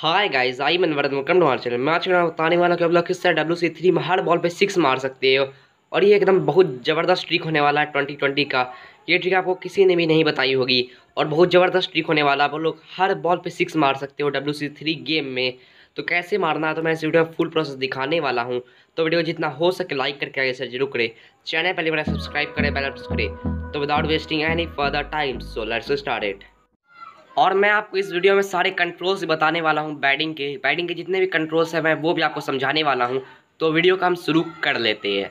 hi guys I मन वरद welcome to channel मैं आज बताने वाला कि आप लोग किस तरह डब्ल्यू सी थ्री में हर बॉल पे सिक्स मार सकते हो और ये एकदम बहुत ज़बरदस्त ट्रिक होने वाला है ट्वेंटी ट्वेंटी का ये ट्रिक आपको किसी ने भी नहीं बताई होगी और बहुत ज़बरदस्त ट्रिक होने वाला आप लोग हर बॉल पर सिक्स मार सकते हो डब्ल्यू सी थ्री गेम में तो कैसे मारना है तो मैं इस वीडियो में फुल प्रोसेस दिखाने वाला हूँ तो वीडियो जितना हो सके लाइक करके आगे से जरूर करें चैनल पहले बड़ा सब्सक्राइब करें बेल करें तो without wasting any further time so let's start it और मैं आपको इस वीडियो में सारे कंट्रोल्स बताने वाला हूँ बैटिंग के बैटिंग के जितने भी कंट्रोल्स हैं मैं वो भी आपको समझाने वाला हूँ तो वीडियो का हम शुरू कर लेते हैं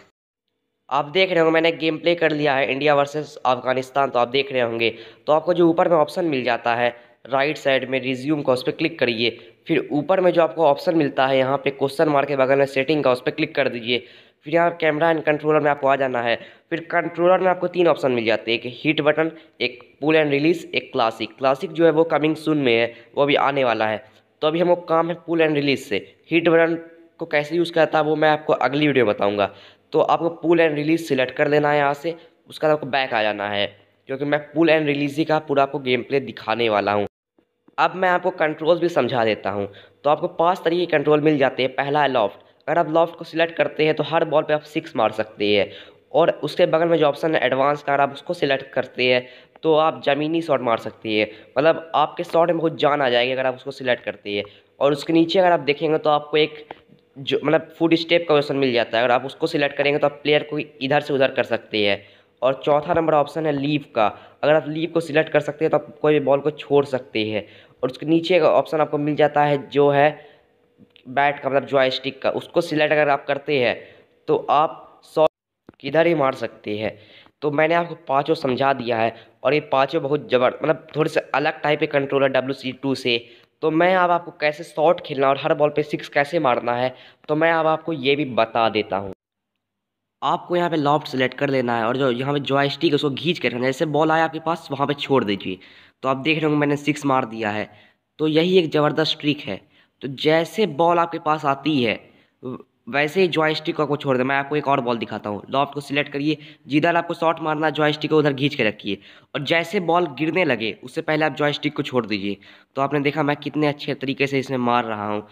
आप देख रहे होंगे मैंने गेम प्ले कर लिया है इंडिया वर्सेस अफगानिस्तान तो आप देख रहे होंगे तो आपको जो ऊपर में ऑप्शन मिल जाता है राइट साइड में रिज्यूम का उस पर क्लिक करिए फिर ऊपर में जो आपको ऑप्शन मिलता है यहाँ पे क्वेश्चन मार्क के बगल में सेटिंग का उस पर क्लिक कर दीजिए फिर यहाँ कैमरा एंड कंट्रोलर में आपको आ जाना है फिर कंट्रोलर में आपको तीन ऑप्शन मिल जाते हैं एक हीट बटन एक पुल एंड रिलीज एक क्लासिक क्लासिक जो है वो कमिंग सुन में है वो अभी आने वाला है तो अभी हम लोग काम है पुल एंड रिलीज से हीट बटन को कैसे यूज़ करता है वो मैं आपको अगली वीडियो बताऊँगा तो आपको पुल एंड रिलीज सेलेक्ट कर लेना है यहाँ से उसके बाद आपको बैक आ जाना है क्योंकि मैं पुल एंड रिलीज ही का पूरा आपको गेम प्ले दिखाने वाला हूँ अब मैं आपको कंट्रोल भी समझा देता हूँ तो आपको पाँच तरीके के कंट्रोल मिल जाते हैं पहला है लॉफ्ट अगर आप लॉफ्ट को सिलेक्ट करते हैं तो हर बॉल पे आप सिक्स मार सकते हैं और उसके बगल में जो ऑप्शन है एडवांस का अगर आप उसको सिलेक्ट करते हैं तो आप ज़मीनी शॉट मार सकती है मतलब आपके शॉट में बहुत जान आ जाएगी अगर आप उसको सिलेक्ट करती है और उसके नीचे अगर आप देखेंगे तो आपको एक जो मतलब फुट स्टेप का ऑप्शन मिल जाता है अगर आप उसको सिलेक्ट करेंगे तो आप प्लेयर को इधर से उधर कर सकते हैं और चौथा नंबर ऑप्शन है लीव का अगर आप लीव को सिलेक्ट कर सकते हैं तो आप कोई भी बॉल को छोड़ सकते हैं और उसके नीचे का ऑप्शन आपको मिल जाता है जो है बैट का मतलब जॉयस्टिक का उसको सिलेक्ट अगर आप करते हैं तो आप शॉट किधर ही मार सकते हैं तो मैंने आपको पाँचों समझा दिया है और ये पाँचों बहुत जबर मतलब थोड़े से अलग टाइप के कंट्रोल है डब्ल्यू सी टू से तो मैं अब आपको कैसे शॉट खेलना और हर बॉल पे सिक्स कैसे मारना है तो मैं अब आपको ये भी बता देता हूँ आपको यहाँ पे लॉफ्ट सेलेक्ट कर लेना है और जो यहाँ पे जॉयस्टिक उसको घींच कर जैसे बॉल आया आपके पास वहाँ पे छोड़ दीजिए तो आप देख रहे होंगे मैंने सिक्स मार दिया है तो यही एक ज़बरदस्त ट्रिक है तो जैसे बॉल आपके पास आती है वैसे ही जॉयस्टिक को छोड़ दें मैं आपको एक और बॉल दिखाता हूँ लॉफ्ट को सिलेक्ट करिए जिधर आपको शॉट मारना जॉयस्टिक को उधर घींच के रखिए और जैसे बॉल गिरने लगे उससे पहले आप जॉयस्टिक को छोड़ दीजिए तो आपने देखा मैं कितने अच्छे तरीके से इसमें मार रहा हूँ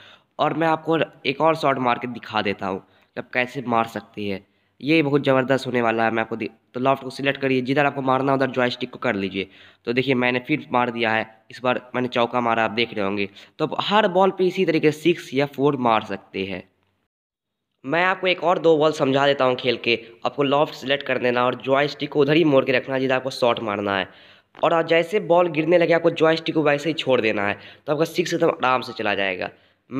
और मैं आपको एक और शॉट मार के दिखा देता हूँ कि आप कैसे मार सकती है ये बहुत ज़बरदस्त होने वाला है मैं आपको तो लॉफ्ट को सिलेक्ट करिए जिधर आपको मारना उधर जॉयस्टिक को कर लीजिए तो देखिए मैंने फिर मार दिया है इस बार मैंने चौका मारा आप देख रहे होंगे तो आप हर बॉल पे इसी तरीके से सिक्स या फोर मार सकते हैं मैं आपको एक और दो बॉल समझा देता हूँ खेल के आपको लॉफ्ट सिलेक्ट कर देना और जॉय स्टिक को उधर ही मोड़ के रखना जिधर आपको शॉट मारना है और जैसे बॉल गिरने लगे आपको जॉय स्टिक को वैसे ही छोड़ देना है तो आपका सिक्स एकदम आराम से चला जाएगा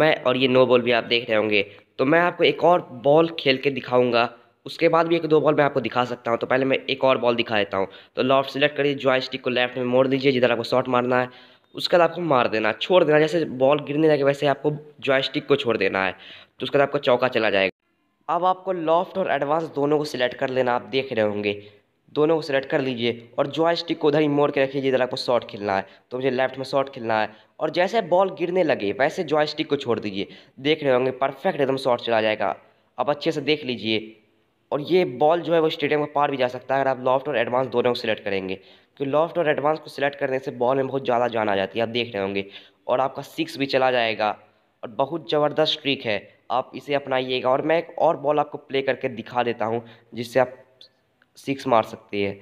मैं और ये नो बॉल भी आप देख रहे होंगे तो मैं आपको एक और बॉल खेल के दिखाऊँगा उसके बाद भी एक दो बॉल मैं आपको दिखा सकता हूँ तो पहले मैं एक और बॉल दिखा देता हूँ तो लॉफ्ट सेलेक्ट करिए जॉय स्टिक को लेफ्ट में मोड़ दीजिए जिधर आपको शॉट मारना है उसके बाद आपको मार देना छोड़ देना जैसे बॉल गिरने लगे वैसे आपको जॉय स्टिक को छोड़ देना है तो उसके बाद आपको चौका चला जाएगा अब आपको लॉफ्ट और एडवांस दोनों को सिलेक्ट कर लेना आप देख रहे होंगे दोनों को सिलेक्ट कर लीजिए और जॉय स्टिक को उधर ही मोड़ के रखिए जिधर आपको शॉट खेलना है तो मुझे लेफ्ट में शॉट खेलना है और जैसे बॉल गिरने लगे वैसे जॉय स्टिक को छोड़ दीजिए देख रहे होंगे परफेक्ट एकदम शॉट चला जाएगा अब अच्छे से देख लीजिए और ये बॉल जो है वो स्टेडियम का पार भी जा सकता है अगर आप लॉफ्ट और एडवांस दोनों को सिलेक्ट करेंगे क्योंकि लॉफ्ट और एडवांस को सिलेक्ट करने से बॉल में बहुत ज़्यादा जान आ जाती है आप देख रहे होंगे और आपका सिक्स भी चला जाएगा और बहुत ज़बरदस्त ट्रिक है आप इसे अपनाइएगा और मैं एक और बॉल आपको प्ले करके दिखा देता हूँ जिससे आप सिक्स मार सकती है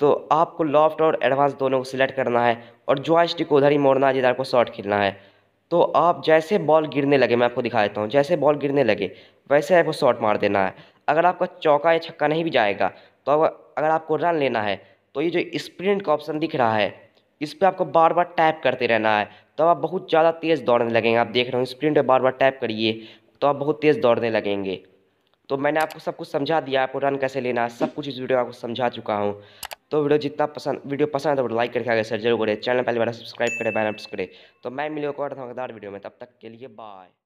तो आपको लॉफ्ट और एडवांस दोनों को सिलेक्ट करना है और जॉय स्टिक को उधर ही मोड़ना है जिधर आपको शॉट खेलना है तो आप जैसे बॉल गिरने लगे मैं आपको दिखा देता हूँ जैसे बॉल गिरने लगे वैसे आपको शॉट मार देना है अगर आपका चौका या छक्का नहीं भी जाएगा तो अगर आपको रन लेना है तो ये जो स्प्रिंट का ऑप्शन दिख रहा है इस पर आपको बार बार टैप करते रहना है तो आप बहुत ज़्यादा तेज़ दौड़ने लगेंगे आप देख रहे हो स्प्रिंट पर बार बार टैप करिए तो आप बहुत तेज़ दौड़ने लगेंगे तो मैंने आपको सब कुछ समझा दिया आपको रन कैसे लेना है सब कुछ इस वीडियो में आपको समझा चुका हूँ तो वीडियो जितना पसंद वीडियो पसंद है तो लाइक करके आगे सर जरूर करें चैनल पहले बार सब्सक्राइब करें बैनअप्स करें तो मैं मिले और धमाकेदार वीडियो में तब तक के लिए बाय